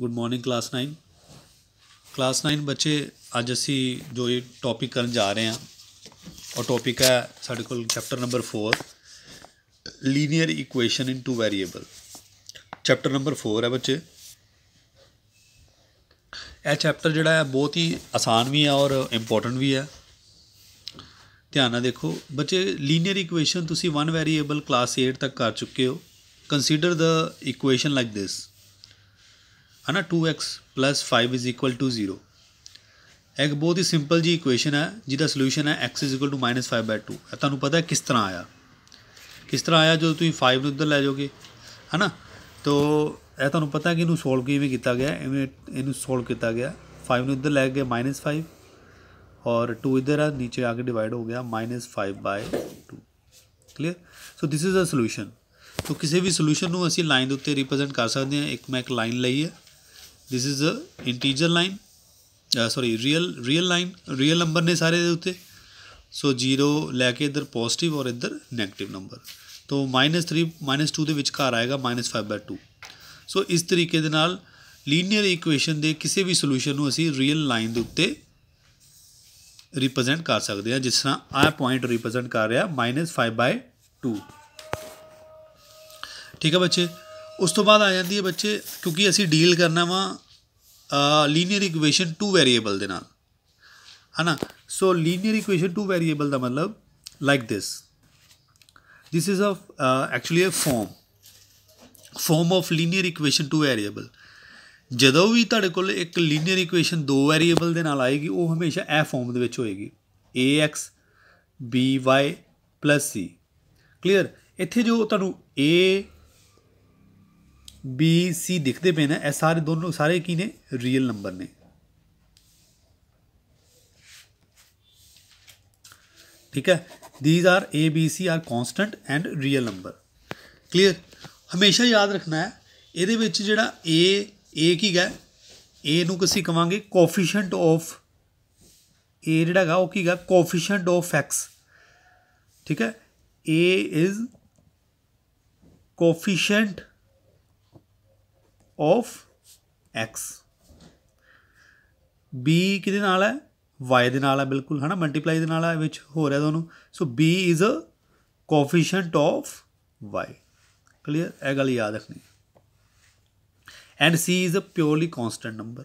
Good morning class 9 class 9 ਬੱਚੇ ਅੱਜ ਅਸੀਂ ਜੋ ਇਹ ਟੌਪਿਕ ਕਰਨ ਜਾ ਰਹੇ ਹਾਂ ਉਹ ਟੌਪਿਕ ਹੈ ਸਾਡੇ ਕੋਲ chapter number 4 linear equation in two variable chapter number 4 ਹੈ ਬੱਚੇ ਇਹ ਚੈਪਟਰ ਜਿਹੜਾ ਹੈ ਬਹੁਤ ਹੀ ਆਸਾਨ ਵੀ ਹੈ ਔਰ ਇੰਪੋਰਟੈਂਟ ਵੀ ਹੈ ਧਿਆਨ ਨਾਲ ਦੇਖੋ ਬੱਚੇ ਲੀਨੀਅਰ ਇਕੁਏਸ਼ਨ ਤੁਸੀਂ ਵਨ ਵੇਰੀਏਬਲ ਕਲਾਸ 8 ਤੱਕ ਕਰ ਚੁੱਕੇ ਹੋ consider the equation like this ਹੈ ਨਾ 2x 5 0 ਇੱਕ ਬਹੁਤ ਹੀ ਸਿੰਪਲ ਜੀ ਇਕੁਏਸ਼ਨ ਹੈ ਜਿਹਦਾ ਸੋਲੂਸ਼ਨ ਹੈ x -5/2 ਇਹ ਤੁਹਾਨੂੰ ਪਤਾ ਹੈ ਕਿਸ ਤਰ੍ਹਾਂ ਆਇਆ ਕਿਸ ਤਰ੍ਹਾਂ ਆਇਆ ਜਦੋਂ ਤੁਸੀਂ 5 ਨੂੰ ਉੱਧਰ ਲੈ ਜਾਓਗੇ ਹੈ ਨਾ ਤੋ ਇਹ ਤੁਹਾਨੂੰ ਪਤਾ ਕਿ ਇਹਨੂੰ ਸੋਲਵ ਕਿਵੇਂ ਕੀਤਾ ਗਿਆ ਐਵੇਂ ਇਹਨੂੰ ਸੋਲਵ ਕੀਤਾ ਗਿਆ 5 ਨੂੰ ਇੱਧਰ ਲੈ ਕੇ -5 ਔਰ 2 ਇਧਰ ਆ ਨੀਚੇ ਆ ਕੇ ਡਿਵਾਈਡ ਹੋ ਗਿਆ -5 2 clear so this is a solution so ਕਿਸੇ ਵੀ ਸੋਲੂਸ਼ਨ ਨੂੰ ਅਸੀਂ ਲਾਈਨ ਦੇ ਉੱਤੇ ਰਿਪਰੈਜ਼ੈਂਟ ਕਰ ਸਕਦੇ ਹਾਂ ਇੱਕ ਮੈਂ ਇੱਕ ਲਾਈਨ ਲਈ ਹੈ this is a integer line sorry real real line real number ਨੇ ਸਾਰੇ ਦੇ ਉੱਤੇ ਸੋ 0 ਲੈ ਕੇ ਇੱਧਰ ਪੋਜ਼ਿਟਿਵ ਔਰ ਇੱਧਰ 네ਗੇਟਿਵ ਨੰਬਰ ਤੋਂ -3 -2 ਦੇ ਵਿਚਕਾਰ ਆਏਗਾ -5/2 ਸੋ ਇਸ ਤਰੀਕੇ ਦੇ ਨਾਲ ਲੀਨੀਅਰ ਇਕੁਏਸ਼ਨ ਦੇ ਕਿਸੇ ਵੀ ਸੋਲੂਸ਼ਨ ਨੂੰ ਅਸੀਂ ਰੀਅਲ ਲਾਈਨ ਦੇ ਉੱਤੇ ਰਿਪਰੈਜ਼ੈਂਟ ਕਰ ਸਕਦੇ ਹਾਂ ਜਿਸ ਤਰ੍ਹਾਂ ਆਹ ਪੁਆਇੰਟ ਰਿਪਰੈਜ਼ੈਂਟ ਕਰ ਰਿਹਾ -5/2 ਠੀਕ ਹੈ ਬੱਚੇ ਉਸ ਤੋਂ ਬਾਅਦ ਆ ਜਾਂਦੀ ਹੈ ਬੱਚੇ ਕਿਉਂਕਿ ਅਸੀਂ ਡੀਲ ਕਰਨਾ ਵਾ ਲੀਨੀਅਰ ਇਕੁਏਸ਼ਨ ਟੂ ਵੇਰੀਏਬਲ ਦੇ ਨਾਲ ਹਨਾ so linear equation two variable ਦਾ ਮਤਲਬ like this this is of actually a form form of linear equation two variable ਜਦੋਂ ਵੀ ਤੁਹਾਡੇ ਕੋਲ ਇੱਕ ਲੀਨੀਅਰ ਇਕੁਏਸ਼ਨ ਦੋ ਵੇਰੀਏਬਲ ਦੇ ਨਾਲ ਆਏਗੀ ਉਹ ਹਮੇਸ਼ਾ ਇਹ ਫਾਰਮ ਦੇ ਵਿੱਚ ਹੋਏਗੀ ax by c ਕਲੀਅਰ ਇੱਥੇ ਜੋ ਤੁਹਾਨੂੰ a बी सी दिखते पे ना सारे दोनों सारे की ने रियल नंबर ने ठीक है these are A B C are constant and real number clear हमेशा याद रखना है ये जो ए ए की गा ए असी कहे कोफिशेंट ऑफ ए जोड़ा गा वह की गा कोफिशेंट ऑफ एक्स ठीक है A is coefficient of x b ਕਿਹਦੇ ਨਾਲ ਹੈ y ਦੇ ਨਾਲ ਹੈ ਬਿਲਕੁਲ ਹਨਾ ਮਲਟੀਪਲਾਈ ਦੇ ਨਾਲ ਹੈ ਵਿੱਚ ਹੋ ਰਿਹਾ ਤੁਹਾਨੂੰ so b is a coefficient of y clear ਇਹ ਗੱਲ ਯਾਦ ਰੱਖਣੀ and c is a purely constant number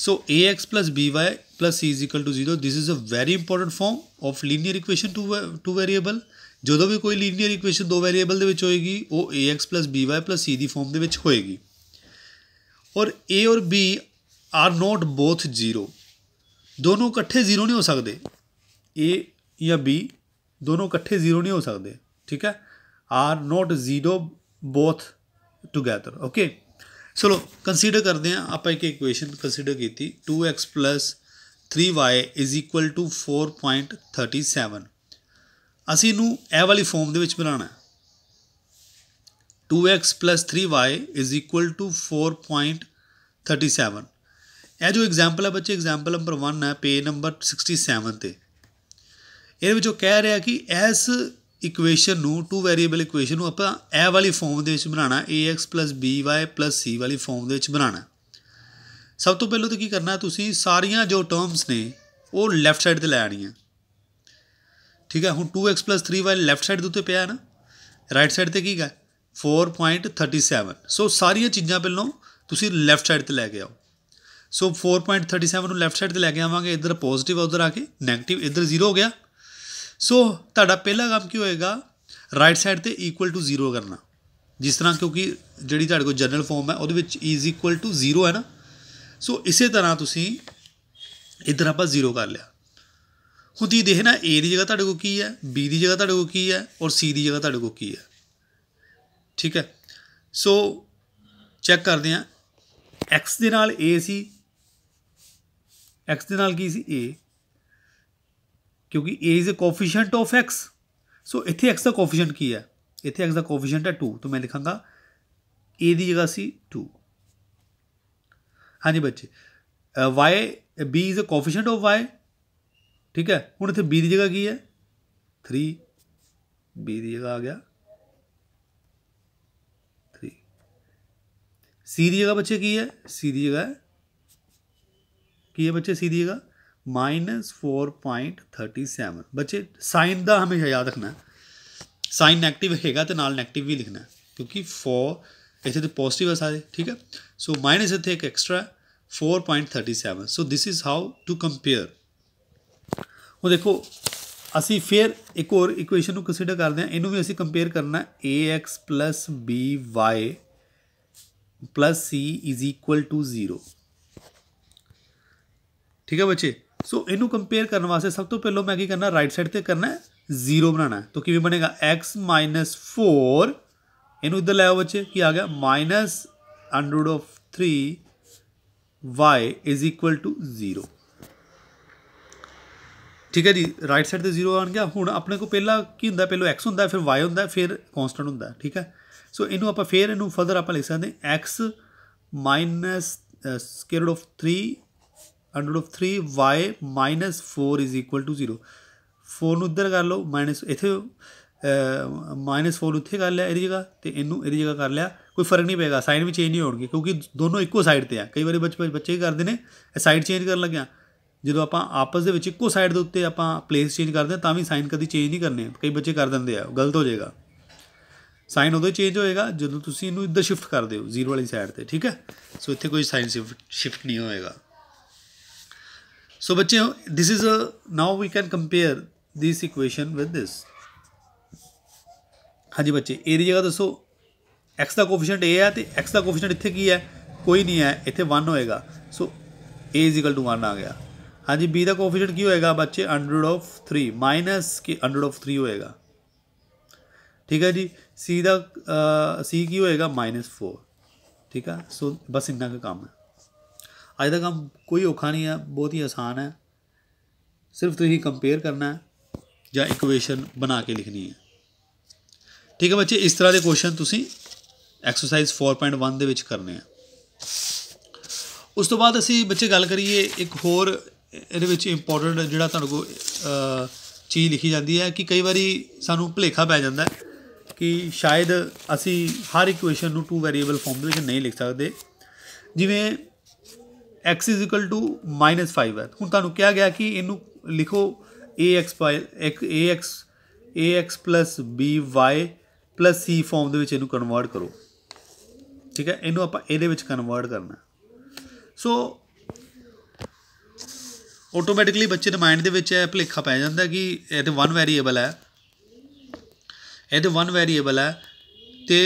So ax plus by plus c is equal to 0. This is a very important form of linear equation to, two variable ਜਦੋਂ ਵੀ ਕੋਈ linear equation ਦੋ variable ਦੇ ਵਿੱਚ ਹੋਏਗੀ ਉਹ ax by c ਦੀ form ਦੇ ਵਿੱਚ ਹੋਏਗੀ ਔਰ a ਔਰ b ਆਰ ਨਾਟ ਬੋਥ 0 ਦੋਨੋਂ ਇਕੱਠੇ 0 ਨਹੀਂ ਹੋ ਸਕਦੇ a ਜਾਂ b ਦੋਨੋਂ ਇਕੱਠੇ 0 ਨਹੀਂ ਹੋ ਸਕਦੇ ਠੀਕ ਹੈ or not 0 both together okay ਚਲੋ ਕੰਸੀਡਰ ਕਰਦੇ ਆ ਆਪਾਂ ਇੱਕ ਇਕੁਏਸ਼ਨ ਕੰਸੀਡਰ ਕੀਤੀ 2x 3y 4.37 ਅਸੀਂ ਇਹਨੂੰ ਇਹ ਵਾਲੀ ਫਾਰਮ ਦੇ ਵਿੱਚ ਬਣਾਉਣਾ 2x 3y 4.37 ਇਹ ਜੋ ਐਗਜ਼ਾਮਪਲ ਹੈ ਬੱਚੇ ਐਗਜ਼ਾਮਪਲ ਨੰਬਰ 1 ਹੈ ਪੇਜ ਨੰਬਰ 67 ਤੇ ਇਹਦੇ ਵਿੱਚ ਉਹ ਕਹਿ ਰਿਹਾ ਕਿ ਇਸ ਇਕੁਏਸ਼ਨ ਨੂੰ ਟੂ ਵੇਰੀਏਬਲ ਇਕੁਏਸ਼ਨ ਨੂੰ ਆਪਾਂ ਇਹ ਵਾਲੀ ਫਾਰਮ ਦੇ ਵਿੱਚ ਬਣਾਉਣਾ ax by c ਵਾਲੀ ਫਾਰਮ ਦੇ ਵਿੱਚ ਬਣਾਉਣਾ ਸਭ ਤੋਂ ਪਹਿਲਾਂ ਤਾਂ ਕੀ ਕਰਨਾ ਤੁਸੀਂ ਸਾਰੀਆਂ ਜੋ ਟਰਮਸ ਨੇ ਉਹ ਲੈਫਟ ਸਾਈਡ ਤੇ ਲੈ ਆਣੀਆਂ ਠੀਕ ਹੈ ਹੁਣ 2x 3y ਲੈਫਟ ਸਾਈਡ ਦੇ ਉੱਤੇ ਪਿਆ ਹੈ ਨਾ ਰਾਈਟ ਸਾਈਡ ਤੇ ਕੀ ਹੈ 4.37 ਸੋ ਸਾਰੀਆਂ ਚੀਜ਼ਾਂ ਪਹਿਲਾਂ ਤੁਸੀਂ ਲੈਫਟ ਸਾਈਡ ਤੇ ਲੈ ਕੇ ਆਓ ਸੋ 4.37 ਨੂੰ ਲੈਫਟ ਸਾਈਡ ਤੇ ਲੈ ਕੇ ਆਵਾਂਗੇ ਇੱਧਰ ਪੋਜ਼ਿਟਿਵ ਉਧਰ ਆ ਕੇ 네ਗੇਟਿਵ ਇੱਧਰ 0 ਹੋ ਗਿਆ ਸੋ ਤੁਹਾਡਾ ਪਹਿਲਾ ਕੰਮ ਕੀ ਹੋਏਗਾ ਰਾਈਟ ਸਾਈਡ ਤੇ ਇਕੁਅਲ ਟੂ 0 ਕਰਨਾ ਜਿਸ ਤਰ੍ਹਾਂ ਕਿਉਂਕਿ ਜਿਹੜੀ ਤੁਹਾਡੇ ਕੋਲ ਜਨਰਲ ਫਾਰਮ ਹੈ ਉਹਦੇ ਵਿੱਚ ਇਜ਼ ਇਕੁਅਲ ਟੂ 0 ਹੈ ਨਾ ਸੋ ਇਸੇ ਤਰ੍ਹਾਂ ਤੁਸੀਂ ਇੱਧਰ ਆਪਾਂ 0 ਕਰ ਲਿਆ ਹੁਣ ਤੁਸੀਂ ਦੇਖਣਾ ਏ ਦੀ ਜਗ੍ਹਾ ਤੁਹਾਡੇ ਕੋਲ ਕੀ ਹੈ ਬੀ ਦੀ ਜਗ੍ਹਾ ਤੁਹਾਡੇ ਕੋਲ ਕੀ ਹੈ ਔਰ ਸੀ ਦੀ ਜਗ੍ਹਾ ਤੁਹਾਡੇ ਕੋਲ ਕੀ ਹੈ ਠੀਕ ਹੈ ਸੋ ਚੈੱਕ ਕਰਦੇ ਹਾਂ x ਦੇ ਨਾਲ a ਸੀ x ਦੇ ਨਾਲ ਕੀ ਸੀ a ਕਿਉਂਕਿ a is a coefficient of x so ਇੱਥੇ x ਦਾ ਕੋਫੀਸ਼ੀਐਂਟ ਕੀ ਹੈ ਇੱਥੇ x ਦਾ ਕੋਫੀਸ਼ੀਐਂਟ ਹੈ 2 ਤਾਂ ਮੈਂ ਲਿਖਾਂਗਾ a ਦੀ ਜਗ੍ਹਾ ਸੀ 2 ਹਾਂਜੀ ਬੱਚੇ y b is a coefficient of y ਠੀਕ ਹੈ ਹੁਣ ਇੱਥੇ b ਦੀ ਜਗ੍ਹਾ ਕੀ ਹੈ 3 b ਦੀ ਜਗ੍ਹਾ ਆ ਗਿਆ 3 c ਦੀ ਜਗ੍ਹਾ ਬੱਚੇ ਕੀ ਹੈ c ਦੀ ਜਗ੍ਹਾ ਕੀ ਹੈ ਬੱਚੇ c ਦੀ ਜਗ੍ਹਾ -4.37 ਬੱਚੇ ਸਾਈਨ ਦਾ ਹਮੇਸ਼ਾ ਯਾਦ ਰੱਖਣਾ ਸਾਈਨ 네ਗੇਟਿਵ ਹੈਗਾ ਤੇ ਨਾਲ 네ਗੇਟਿਵ ਵੀ ਲਿਖਣਾ ਕਿਉਂਕਿ 4 ਇੱਥੇ ਤੇ ਪੋਜ਼ਿਟਿਵ ਆ ਸਾਰੇ ਠੀਕ ਹੈ ਸੋ ਮਾਈਨਸ ਇੱਥੇ ਇੱਕ extra 4.37 so this is how to compare ਹੁਣ ਦੇਖੋ ਅਸੀਂ ਫੇਰ ਇੱਕ ਹੋਰ ਇਕੁਏਸ਼ਨ ਨੂੰ ਕੰਸੀਡਰ ਕਰਦੇ ਹਾਂ ਇਹਨੂੰ ਵੀ ਅਸੀਂ ਕੰਪੇਅਰ ਕਰਨਾ ax by c 0 ਠੀਕ ਹੈ ਬੱਚੇ ਸੋ ਇਹਨੂੰ ਕੰਪੇਅਰ ਕਰਨ ਵਾਸਤੇ ਸਭ ਤੋਂ ਪਹਿਲਾਂ ਮੈਂ ਕੀ ਕਰਨਾ ਰਾਈਟ ਸਾਈਡ ਤੇ ਕਰਨਾ ਹੈ ਜ਼ੀਰੋ ਬਣਾਣਾ ਤਾਂ ਕਿਵੇਂ ਬਣੇਗਾ x 4 ਇਹਨੂੰ ਇੱਧਰ ਆਓ ਬੱਚੇ ਕੀ ਆ ਗਿਆ minus 3 y 0 ਠੀਕ ਹੈ ਜੀ ਰਾਈਟ ਸਾਈਡ ਤੇ 0 ਆਣ ਗਿਆ ਹੁਣ ਆਪਣੇ ਕੋ ਪਹਿਲਾਂ ਕੀ ਹੁੰਦਾ ਪਹਿਲੋ x ਹੁੰਦਾ ਫਿਰ y ਹੁੰਦਾ ਫਿਰ ਕਨਸਟੈਂਟ ਹੁੰਦਾ ਠੀਕ ਹੈ ਸੋ ਇਹਨੂੰ ਆਪਾਂ ਫਿਰ ਇਹਨੂੰ ਫਰਦਰ ਆਪਾਂ ਲਿਖ ਸਕਦੇ x minus root of 3 under root of 3y 4 0 4 ਨੂੰ ਉੱਧਰ ਕਰ ਲਓ ਮਾਈਨਸ ਇੱਥੇ ਮਾਈਨਸ 4 ਉੱਥੇ ਕਰ ਲਿਆ ਇਹਦੀ ਜਗ੍ਹਾ ਤੇ ਇਹਨੂੰ ਇਹਦੀ ਜਗ੍ਹਾ ਕਰ ਲਿਆ ਕੋਈ ਫਰਕ ਨਹੀਂ ਪੈਗਾ ਸਾਈਨ ਵੀ ਚੇਂਜ ਨਹੀਂ ਹੋਣਗੇ ਕਿਉਂਕਿ ਦੋਨੋਂ ਇੱਕੋ ਸਾਈਡ ਤੇ ਆ ਕਈ ਵਾਰੀ ਬੱਚੇ ਬੱਚੇ ਕਰਦੇ ਨੇ ਸਾਈਡ ਚੇਂਜ ਕਰਨ ਲੱਗਿਆ ਜਦੋਂ ਆਪਾਂ ਆਪਸ ਦੇ ਵਿੱਚ ਇੱਕੋ ਸਾਈਡ ਦੇ ਉੱਤੇ ਆਪਾਂ ਪਲੇਸ ਚੇਂਜ ਕਰਦੇ ਤਾਂ ਵੀ ਸਾਈਨ ਕਦੀ ਚੇਂਜ ਨਹੀਂ ਕਰਨੇ ਕਈ ਬੱਚੇ ਕਰ ਦਿੰਦੇ ਆ ਗਲਤ ਹੋ ਜਾਏਗਾ ਸਾਈਨ ਉਦੋਂ ਚੇਂਜ ਹੋਏਗਾ ਜਦੋਂ ਤੁਸੀਂ ਇਹਨੂੰ ਇੱਧਰ ਸ਼ਿਫਟ ਕਰਦੇ ਹੋ ਜ਼ੀਰੋ ਵਾਲੀ ਸਾਈਡ ਤੇ ਠੀਕ ਹੈ ਸੋ ਇੱਥੇ ਕੋਈ ਸਾਈਨ ਸ਼ਿਫਟ ਨਹੀਂ ਹੋਏਗਾ ਸੋ ਬੱਚਿਓ this is a now we can compare this equation with this ਹਾਂਜੀ ਬੱਚੇ ਇਹ ਦੀ ਜਗ੍ਹਾ ਦੱਸੋ x ਦਾ ਕੋਫੀਸ਼ੀਐਂਟ a ਹੈ ਤੇ x ਦਾ ਕੋਫੀਸ਼ੀਐਂਟ ਇੱਥੇ ਕੀ ਹੈ ਕੋਈ ਨਹੀਂ ਹੈ ਇੱਥੇ 1 ਹੋਏਗਾ ਸੋ a 1 ਆ ਗਿਆ ਹਾਂਜੀ b ਦਾ ਕੋਫੀਸ਼ੀਐਂਟ ਕੀ ਹੋਏਗਾ ਬੱਚੇ √3 ਮਾਈਨਸ ਕੀ √3 ਹੋਏਗਾ ਠੀਕ ਹੈ ਜੀ c ਦਾ c ਕੀ ਹੋਏਗਾ -4 ਠੀਕ ਆ ਸੋ ਬਸ ਇੰਨਾ ਕੁ ਕੰਮ ਹੈ ਅੱਜ ਦਾ ਕੰਮ ਕੋਈ ਔਖਾ ਨਹੀਂ ਹੈ ਬਹੁਤ ਹੀ ਆਸਾਨ ਹੈ ਸਿਰਫ ਤੁਸੀਂ ਕੰਪੇਅਰ ਕਰਨਾ ਹੈ ਜਾਂ ਇਕੁਏਸ਼ਨ ਬਣਾ ਕੇ ਲਿਖਣੀ ਹੈ ਠੀਕ ਹੈ ਬੱਚੇ ਇਸ ਤਰ੍ਹਾਂ ਦੇ ਕੁਐਸਚਨ ਤੁਸੀਂ ਐਕਸਰਸਾਈਜ਼ 4.1 ਦੇ ਵਿੱਚ ਕਰਨੇ ਆ ਉਸ ਤੋਂ ਬਾਅਦ ਅਸੀਂ ਬੱਚੇ ਗੱਲ ਕਰੀਏ ਇੱਕ ਹੋਰ ਇਹਦੇ ਵਿੱਚ ਇੰਪੋਰਟੈਂਟ ਜਿਹੜਾ ਤੁਹਾਨੂੰ ਕੋ ਚੀਜ਼ ਲਿਖੀ ਜਾਂਦੀ ਹੈ ਕਿ ਕਈ ਵਾਰੀ ਸਾਨੂੰ ਭੁਲੇਖਾ ਪੈ ਜਾਂਦਾ ਹੈ ਕਿ ਸ਼ਾਇਦ ਅਸੀਂ ਹਰ ਇਕੁਏਸ਼ਨ ਨੂੰ ਟੂ ਵੇਰੀਏਬਲ ਫਾਰਮ ਦੇ ਵਿੱਚ ਨਹੀਂ ਲਿਖ ਸਕਦੇ ਜਿਵੇਂ x -5 ਹੈ ਹੁਣ ਤੁਹਾਨੂੰ ਕਿਹਾ ਗਿਆ ਕਿ ਇਹਨੂੰ ਲਿਖੋ ax ax ax by c form ਦੇ ਵਿੱਚ ਇਹਨੂੰ ਕਨਵਰਟ ਕਰੋ ਠੀਕ ਹੈ ਇਹਨੂੰ ਆਪਾਂ ਇਹਦੇ ਵਿੱਚ ਕਨਵਰਟ ਕਰਨਾ ਸੋ ਆਟੋਮੈਟਿਕਲੀ ਬੱਚੇ ਦੇ ਮਾਈਂਡ ਦੇ ਵਿੱਚ ਇਹ ਭੁਲੇਖਾ ਪੈ ਜਾਂਦਾ ਕਿ ਇਹ ਤੇ ਵਨ ਵੇਰੀਏਬਲ ਹੈ ਇਹ ਤੇ ਵਨ ਵੇਰੀਏਬਲ ਹੈ ਤੇ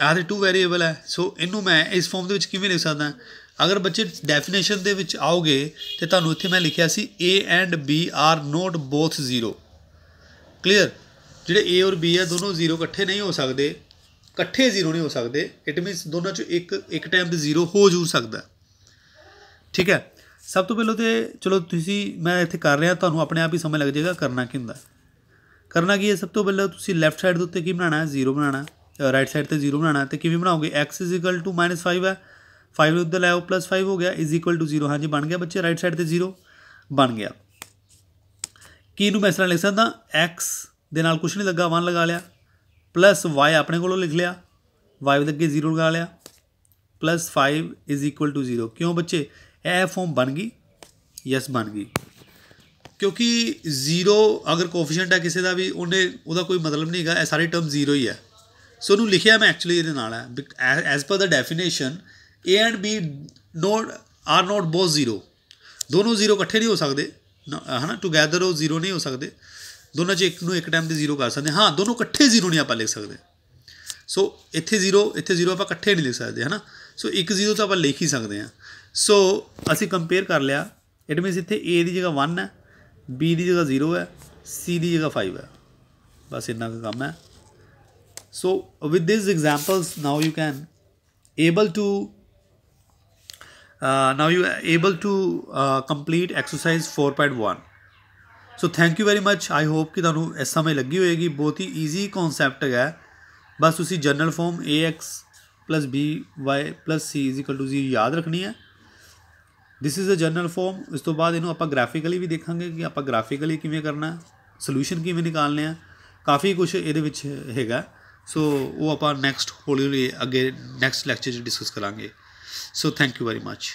ਆਹ ਤੇ ਟੂ ਵੇਰੀਏਬਲ ਹੈ ਸੋ ਇਹਨੂੰ ਮੈਂ ਇਸ ਫਾਰਮ ਦੇ ਵਿੱਚ ਕਿਵੇਂ ਲਿਖ ਸਕਦਾ ਅਗਰ ਬੱਚੇ ਡੈਫੀਨੇਸ਼ਨ ਦੇ ਵਿੱਚ ਆਓਗੇ ਤੇ ਤੁਹਾਨੂੰ ਇੱਥੇ ਮੈਂ ਲਿਖਿਆ ਸੀ a and b are not both zero clear ਜਿਹੜੇ a ਔਰ b ਹੈ ਦੋਨੋਂ ਜ਼ੀਰੋ ਇਕੱਠੇ ਨਹੀਂ ਹੋ ਸਕਦੇ ਇਕੱਠੇ ਜ਼ੀਰੋ ਨਹੀਂ ਹੋ ਸਕਦੇ ਇਟ ਮੀਨਸ ਦੋਨਾਂ ਚੋਂ ਇੱਕ ਇੱਕ ਟਾਈਮ ਤੇ ਜ਼ੀਰੋ ਹੋ ਜੂ ਸਕਦਾ ਠੀਕ ਹੈ ਸਭ ਤੋਂ ਪਹਿਲਾਂ ਤੇ ਚਲੋ ਤੁਸੀਂ ਮੈਂ ਇੱਥੇ ਕਰ ਰਿਹਾ ਤੁਹਾਨੂੰ ਆਪਣੇ ਆਪ ਹੀ ਸਮਝ ਲੱਗ ਜਾਏਗਾ ਕਰਨਾ ਕੀ ਹੁੰਦਾ ਕਰਨਾ ਕੀ ਹੈ ਸਭ ਤੋਂ ਪਹਿਲਾਂ ਤੁਸੀਂ ਲੈਫਟ ਸਾਈਡ ਦੇ ਉੱਤੇ ਕੀ ਬਣਾਣਾ ਹੈ 0 ਬਣਾਣਾ ਰਾਈਟ ਸਾਈਡ ਤੇ 0 ਬਣਾਣਾ ਤੇ ਕਿਵੇਂ ਬਣਾਓਗੇ x -5 ਹੈ 5 ਉੱਤੇ ਲਾਓ 5 ਹੋ ਗਿਆ 0 ਹਾਂਜੀ ਬਣ ਗਿਆ ਬੱਚੇ ਰਾਈਟ ਸਾਈਡ ਤੇ 0 ਬਣ ਗਿਆ ਕੀ ਨੂੰ ਮੈਂ ਇਸ ਤਰ੍ਹਾਂ ਲਿਖ ਸਕਦਾ x ਦੇ ਨਾਲ ਕੁਝ ਨਹੀਂ ਲੱਗਾ 1 ਲਗਾ ਲਿਆ y ਆਪਣੇ ਕੋਲੋਂ ਲਿਖ ਲਿਆ y ਦੇ ਅੱਗੇ 0 ਲਗਾ ਲਿਆ 5 0 ਕਿਉਂ ਬੱਚੇ ਇਹ ਫਾਰਮ ਬਣ ਗਈ ਯੈਸ ਬਣ ਗਈ ਕਿਉਂਕਿ 0 ਅਗਰ ਕੋਫੀਸ਼ੀਐਂਟ ਹੈ ਕਿਸੇ ਦਾ ਵੀ ਉਹਨੇ ਉਹਦਾ ਕੋਈ ਮਤਲਬ ਨਹੀਂ ਹੈਗਾ ਇਹ ਸਾਰੇ ਟਰਮ 0 ਹੀ ਹੈ ਸੋ ਉਹਨੂੰ ਲਿਖਿਆ ਮੈਂ ਐਕਚੁਅਲੀ ਇਹਦੇ ਨਾਲ ਹੈ ਐਸ ਪਰ ਦਾ definition A and B not are not both 0 ਦੋਨੋਂ 0 ਇਕੱਠੇ ਨਹੀਂ ਹੋ ਸਕਦੇ ਹਨਾ ਟੁਗੇਦਰ ਉਹ 0 ਨਹੀਂ ਹੋ ਸਕਦੇ ਦੋਨਾਂ 'ਚ ਇੱਕ ਨੂੰ ਇੱਕ ਟਾਈਮ ਤੇ 0 ਕਰ ਸਕਦੇ ਹਾਂ ਦੋਨੋਂ ਇਕੱਠੇ 0 ਨਹੀਂ ਆਪਾਂ ਲਿਖ ਸਕਦੇ ਸੋ ਇੱਥੇ 0 ਇੱਥੇ 0 ਆਪਾਂ ਇਕੱਠੇ ਨਹੀਂ ਲਿਖ ਸਕਦੇ ਹਨਾ ਸੋ ਇੱਕ 0 ਤਾਂ ਆਪਾਂ ਲਿਖ ਹੀ ਸਕਦੇ ਹਾਂ ਸੋ ਅਸੀਂ ਕੰਪੇਅਰ ਕਰ ਲਿਆ ਇਟ ਮੀਨਸ ਇੱਥੇ A ਦੀ ਜਗ੍ਹਾ 1 ਹੈ B ਦੀ ਜਗ੍ਹਾ 0 ਹੈ C ਦੀ ਜਗ੍ਹਾ 5 ਹੈ ਬਸ ਇੰਨਾ ਕੁ ਕੰਮ ਹੈ so with this examples now you can able to uh, you able to complete exercise 4.1 so thank you very much I hope ਕਿ ਤੁਹਾਨੂੰ ਇਸ ਸਮੇਂ ਲੱਗੀ ਹੋਏਗੀ ਬਹੁਤ ਹੀ ਈਜ਼ੀ ਕਨਸੈਪਟ ਹੈ ਬਸ ਤੁਸੀਂ general form AX by y c is equal to 0 ਯਾਦ ਰੱਖਣੀ ਹੈ this is a general form ਇਸ ਤੋਂ ਬਾਅਦ ਇਹਨੂੰ ਆਪਾਂ ਗ੍ਰਾਫਿਕਲੀ ਵੀ ਦੇਖਾਂਗੇ ਕਿ ਆਪਾਂ ਗ੍ਰਾਫਿਕਲੀ ਕਿਵੇਂ ਕਰਨਾ ਸੋਲੂਸ਼ਨ ਕਿਵੇਂ ਨਿਕਾਲਨੇ ਆ ਕਾਫੀ ਕੁਝ ਇਹਦੇ ਵਿੱਚ ਹੈਗਾ ਸੋ ਉਹ ਆਪਾਂ ਨੈਕਸਟ ਹੋਲੀ ਹੌਲੀ ਅੱਗੇ ਨੈਕਸਟ ਲੈਕਚਰ 'ਚ ਡਿਸਕਸ ਕਰਾਂਗੇ so thank you very much